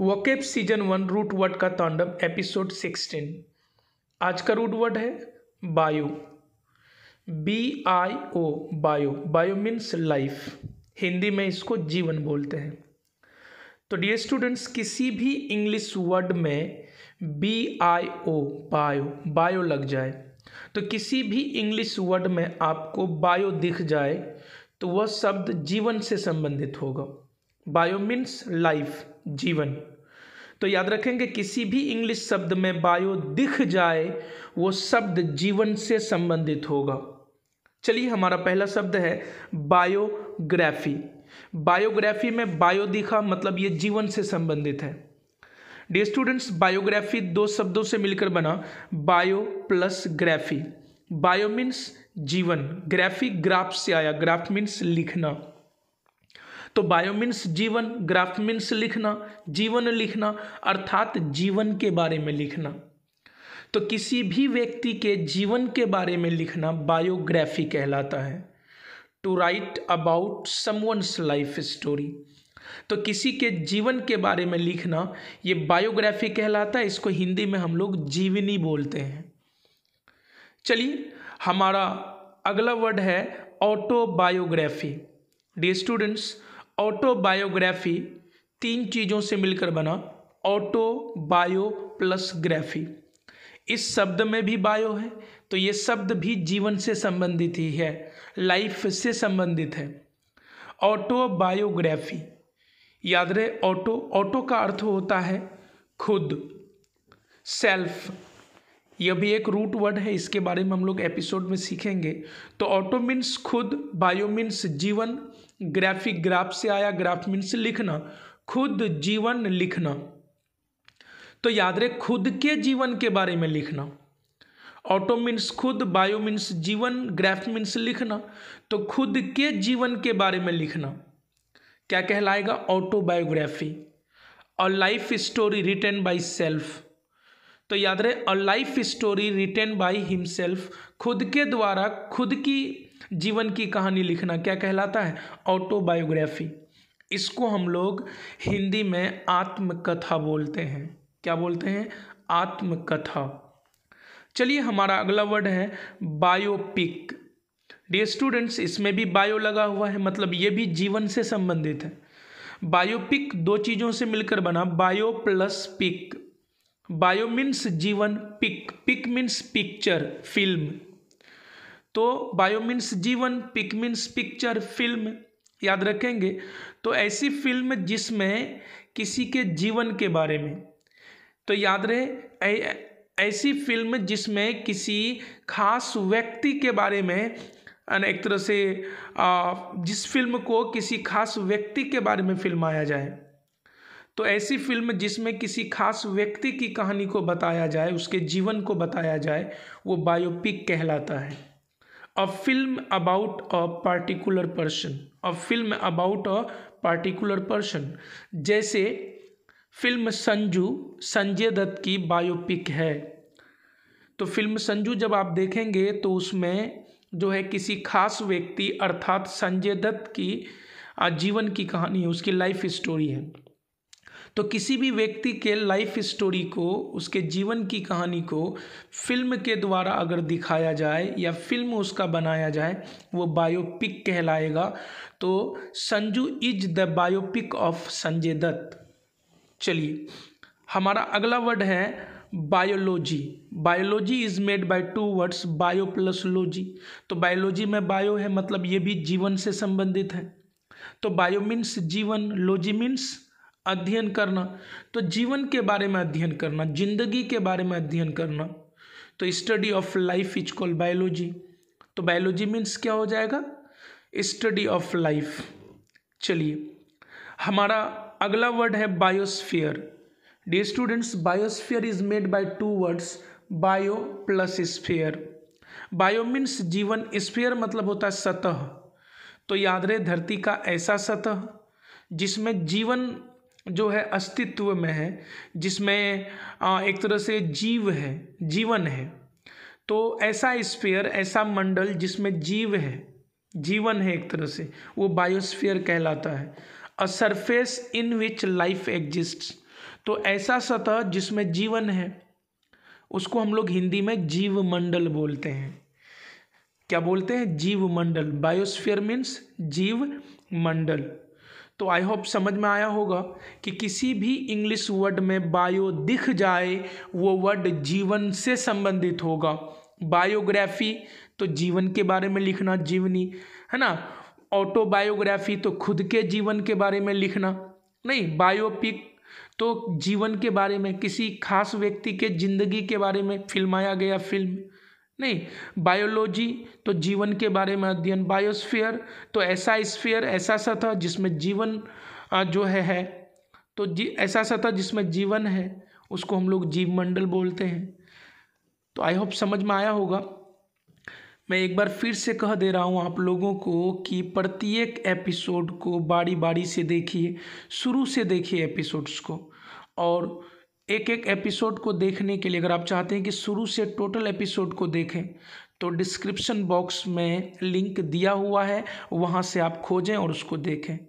वकेब season one root word का Tandav episode sixteen आज का रूट वर्ड है bio B I O bio bio means life Hindi में इसको जीवन बोलते हैं तो डियर स्टूडेंट्स किसी भी इंग्लिश वर्ड में B I O bio bio लग जाए तो किसी भी इंग्लिश वर्ड में आपको बायो दिख जाए तो वह शब्द जीवन से संबंधित होगा बायो मीन्स लाइफ जीवन तो याद रखेंगे किसी भी इंग्लिश शब्द में बायो दिख जाए वो शब्द जीवन से संबंधित होगा चलिए हमारा पहला शब्द है बायोग्राफी बायोग्राफी में बायो दिखा मतलब ये जीवन से संबंधित है डे स्टूडेंट्स बायोग्राफी दो शब्दों से मिलकर बना bio plus graphy bio means जीवन ग्राफी ग्राफ से आया ग्राफ मीन्स लिखना तो बायो मीन्स जीवन ग्राफ मीन्स लिखना जीवन लिखना अर्थात जीवन के बारे में लिखना तो किसी भी व्यक्ति के जीवन के बारे में लिखना बायोग्राफी कहलाता है to write about someone's life story तो किसी के जीवन के बारे में लिखना ये बायोग्राफी कहलाता है इसको हिंदी में हम लोग जीवनी बोलते हैं चलिए हमारा अगला वर्ड है ऑटोबायोग्राफी डे स्टूडेंट्स ऑटोबायोग्राफी तीन चीज़ों से मिलकर बना ऑटो बायो प्लस ग्राफी इस शब्द में भी बायो है तो ये शब्द भी जीवन से संबंधित ही है लाइफ से संबंधित है ऑटो बायोग्राफी याद रहे ऑटो ऑटो का अर्थ होता है खुद सेल्फ यह भी एक रूट वर्ड है इसके बारे में हम लोग एपिसोड में सीखेंगे तो ऑटो मीन्स खुद बायो मीन्स जीवन ग्राफिक ग्राफ से आया ग्राफ मीन्स लिखना खुद जीवन लिखना तो याद रहे खुद के जीवन के बारे में लिखना ऑटो मीन्स खुद बायो मीन्स जीवन ग्राफ मीन्स लिखना तो खुद के जीवन के बारे में लिखना क्या कहलाएगा ऑटोबायोग्राफी और life story written by self तो याद रहे a life story written by himself खुद के द्वारा खुद की जीवन की कहानी लिखना क्या कहलाता है ऑटोबायोग्राफी इसको हम लोग हिंदी में आत्मकथा बोलते हैं क्या बोलते हैं आत्मकथा चलिए हमारा अगला वर्ड है बायोपिक डे स्टूडेंट्स इसमें भी बायो लगा हुआ है मतलब ये भी जीवन से संबंधित है बायोपिक दो चीज़ों से मिलकर बना bio plus pic bio means जीवन pic pic means picture film तो बायो मीन्स जीवन पिक मीन्स पिक्चर फिल्म याद रखेंगे तो ऐसी फिल्म जिसमें किसी के जीवन के बारे में तो याद रहे ऐ, ऐसी फिल्म जिसमें किसी खास व्यक्ति के बारे में एक तरह से जिस फिल्म को किसी खास व्यक्ति के बारे में फिल्माया जाए तो ऐसी फिल्म जिसमें किसी खास व्यक्ति की कहानी को बताया जाए उसके जीवन को बताया जाए वो बायोपिक कहलाता है a film about a particular person a film about a particular person जैसे फिल्म संजू संजय दत्त की बायोपिक है तो फिल्म संजू जब आप देखेंगे तो उसमें जो है किसी खास व्यक्ति अर्थात संजय दत्त की जीवन की कहानी है उसकी लाइफ स्टोरी है तो किसी भी व्यक्ति के लाइफ स्टोरी को उसके जीवन की कहानी को फिल्म के द्वारा अगर दिखाया जाए या फिल्म उसका बनाया जाए वो बायोपिक कहलाएगा तो Sanju is the biopic of Sanjay Dutt चलिए हमारा अगला वर्ड है biology biology is made by two words bio plus logy तो बायोलॉजी में बायो है मतलब ये भी जीवन से संबंधित है तो बायो मीन्स जीवन लॉजी मीन्स अध्ययन करना तो जीवन के बारे में अध्ययन करना जिंदगी के बारे में अध्ययन करना तो study of life is call biology तो बायोलॉजी मीन्स क्या हो जाएगा स्टडी ऑफ लाइफ चलिए हमारा अगला वर्ड है biosphere dear students biosphere is made by two words bio plus sphere bio means जीवन स्फीयर मतलब होता है सतह तो याद रहे धरती का ऐसा सतह जिसमें जीवन जो है अस्तित्व में है जिसमें एक तरह से जीव है जीवन है तो ऐसा स्पेयर ऐसा मंडल जिसमें जीव है जीवन है एक तरह से वो बायोस्फीयर कहलाता है a surface in which life exist तो ऐसा सतह जिसमें जीवन है उसको हम लोग हिंदी में जीव मंडल बोलते हैं क्या बोलते हैं जीव मंडल बायोस्फीयर मीन्स जीव मंडल तो आई होप समझ में आया होगा कि किसी भी इंग्लिश वर्ड में बायो दिख जाए वो वर्ड जीवन से संबंधित होगा बायोग्राफी तो जीवन के बारे में लिखना जीवनी है ना ऑटोबायोग्राफी तो खुद के जीवन के बारे में लिखना नहीं बायोपिक तो जीवन के बारे में किसी खास व्यक्ति के ज़िंदगी के बारे में फिल्माया गया फिल्म नहीं बायोलॉजी तो जीवन के बारे में अध्ययन बायोस्फीयर तो ऐसा स्फीयर ऐसा सतह जिसमें जीवन जो है है तो जी ऐसा सतह जिसमें जीवन है उसको हम लोग जीव मंडल बोलते हैं तो आई होप समझ में आया होगा मैं एक बार फिर से कह दे रहा हूँ आप लोगों को कि प्रत्येक एपिसोड को बारी बारी से देखिए शुरू से देखिए एपिसोड्स को और एक एक एपिसोड को देखने के लिए अगर आप चाहते हैं कि शुरू से टोटल एपिसोड को देखें तो डिस्क्रिप्शन बॉक्स में लिंक दिया हुआ है वहाँ से आप खोजें और उसको देखें